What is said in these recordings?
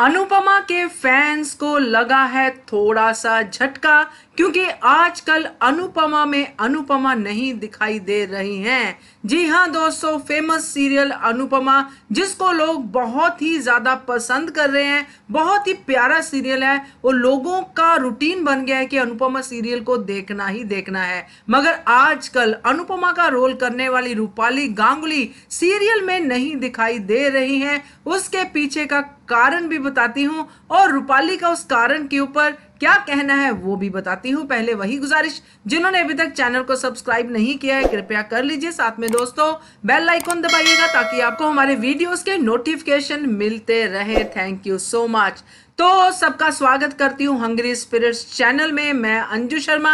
अनुपमा के फैंस को लगा है थोड़ा सा झटका क्योंकि आजकल अनुपमा में अनुपमा नहीं दिखाई दे रही हैं जी हाँ दोस्तों फेमस सीरियल अनुपमा जिसको लोग बहुत ही ज़्यादा पसंद कर रहे हैं बहुत ही प्यारा सीरियल है वो लोगों का रूटीन बन गया है कि अनुपमा सीरियल को देखना ही देखना है मगर आजकल अनुपमा का रोल करने वाली रूपाली गांगुली सीरियल में नहीं दिखाई दे रही है उसके पीछे का कारण भी बताती हूँ और रूपाली का उस कारण के ऊपर क्या कहना है वो भी बताती हूँ पहले वही गुजारिश जिन्होंने अभी तक चैनल को सब्सक्राइब नहीं किया है कृपया कर लीजिए साथ में दोस्तों बेल आइकॉन दबाइएगा ताकि आपको हमारे वीडियोस के नोटिफिकेशन मिलते रहे थैंक यू सो मच तो सबका स्वागत करती हूँ हंगरी स्पिरिट्स चैनल में मैं अंजू शर्मा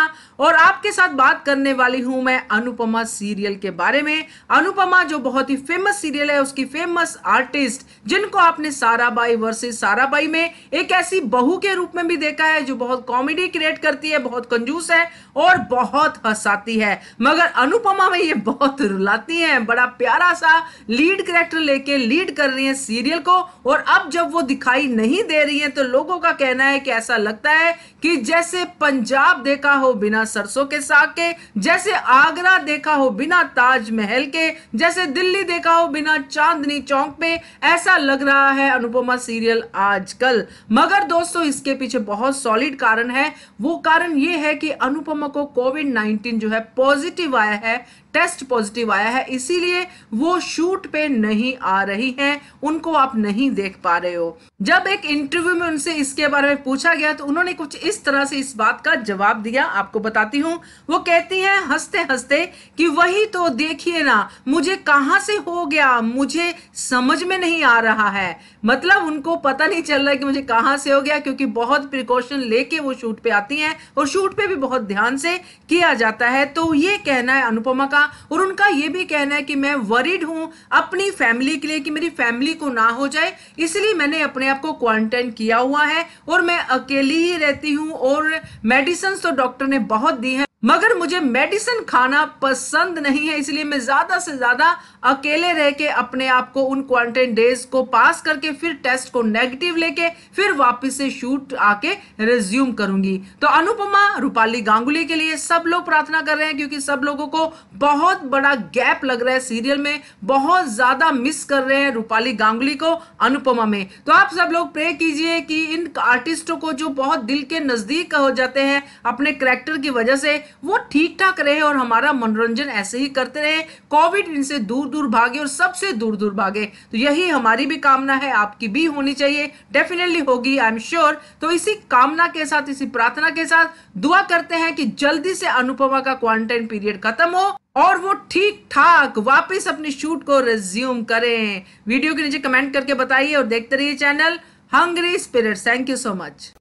और आपके साथ बात करने वाली हूँ मैं अनुपमा सीरियल के बारे में अनुपमा जो बहुत ही फेमस सीरियल है उसकी फेमस आर्टिस्ट जिनको आपने साराबाई वर्सेस साराबाई में एक ऐसी बहू के रूप में भी देखा है जो बहुत कॉमेडी क्रिएट करती है बहुत कंजूस है और बहुत हंसाती है मगर अनुपमा में ये बहुत रुलाती है बड़ा प्यारा सा लीड करेक्टर लेके लीड कर रही है सीरियल को और अब जब वो दिखाई नहीं दे रही है तो लोगों का कहना है कि ऐसा लगता है कि जैसे पंजाब देखा हो बिना सरसों के साग के जैसे आगरा देखा हो बिना ताजमहल के जैसे दिल्ली देखा हो बिना चांदनी चौक पे ऐसा लग रहा है अनुपमा सीरियल आजकल मगर दोस्तों इसके पीछे बहुत सॉलिड कारण है वो कारण ये है कि अनुपमा को कोविड नाइनटीन जो है पॉजिटिव आया है टेस्ट पॉजिटिव आया है इसीलिए वो शूट पे नहीं आ रही हैं उनको आप नहीं देख पा रहे हो जब एक इंटरव्यू में उनसे इसके बारे में पूछा गया तो उन्होंने कुछ इस तरह से इस बात का जवाब दिया आपको बताती हूँ वो कहती हैं हंसते हंसते कि वही तो देखिए ना मुझे कहाँ से हो गया मुझे समझ में नहीं आ रहा है मतलब उनको पता नहीं चल रहा कि मुझे कहाँ से हो गया क्योंकि बहुत प्रिकॉशन लेके वो शूट पे आती हैं और शूट पे भी बहुत ध्यान से किया जाता है तो ये कहना है अनुपमा का और उनका ये भी कहना है कि मैं वरिड हूँ अपनी फैमिली के लिए कि मेरी फैमिली को ना हो जाए इसलिए मैंने अपने आप को क्वारंटाइन किया हुआ है और मैं अकेली ही रहती हूँ और मेडिसिन तो डॉक्टर ने बहुत दी है मगर मुझे मेडिसिन खाना पसंद नहीं है इसलिए मैं ज़्यादा से ज़्यादा अकेले रह के अपने आप को उन क्वारंटाइन डेज को पास करके फिर टेस्ट को नेगेटिव लेके फिर वापस से शूट आके रिज्यूम करूंगी तो अनुपमा रूपाली गांगुली के लिए सब लोग प्रार्थना कर रहे हैं क्योंकि सब लोगों को बहुत बहुत बड़ा गैप लग रहा है सीरियल में बहुत ज़्यादा मिस कर रहे हैं रूपाली गांगुली को अनुपमा में तो आप सब लोग प्रे कीजिए कि इन आर्टिस्टों को जो बहुत दिल के नज़दीक हो जाते हैं अपने करेक्टर की वजह से वो ठीक ठाक रहे और हमारा मनोरंजन ऐसे ही करते रहे कोविड इनसे दूर दूर भागे और सबसे दूर दूर भागे तो यही हमारी भी कामना है आपकी भी होनी चाहिए डेफिनेटली होगी आई एम श्योर तो इसी कामना के साथ इसी प्रार्थना के साथ दुआ करते हैं कि जल्दी से अनुपमा का क्वारंटाइन पीरियड खत्म हो और वो ठीक ठाक वापस अपने शूट को रिज्यूम करें वीडियो के नीचे कमेंट करके बताइए और देखते रहिए channel hungry spirit thank you so much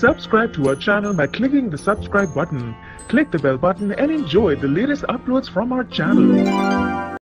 subscribe to our channel by clicking the subscribe button click the bell button and enjoy the latest uploads from our channel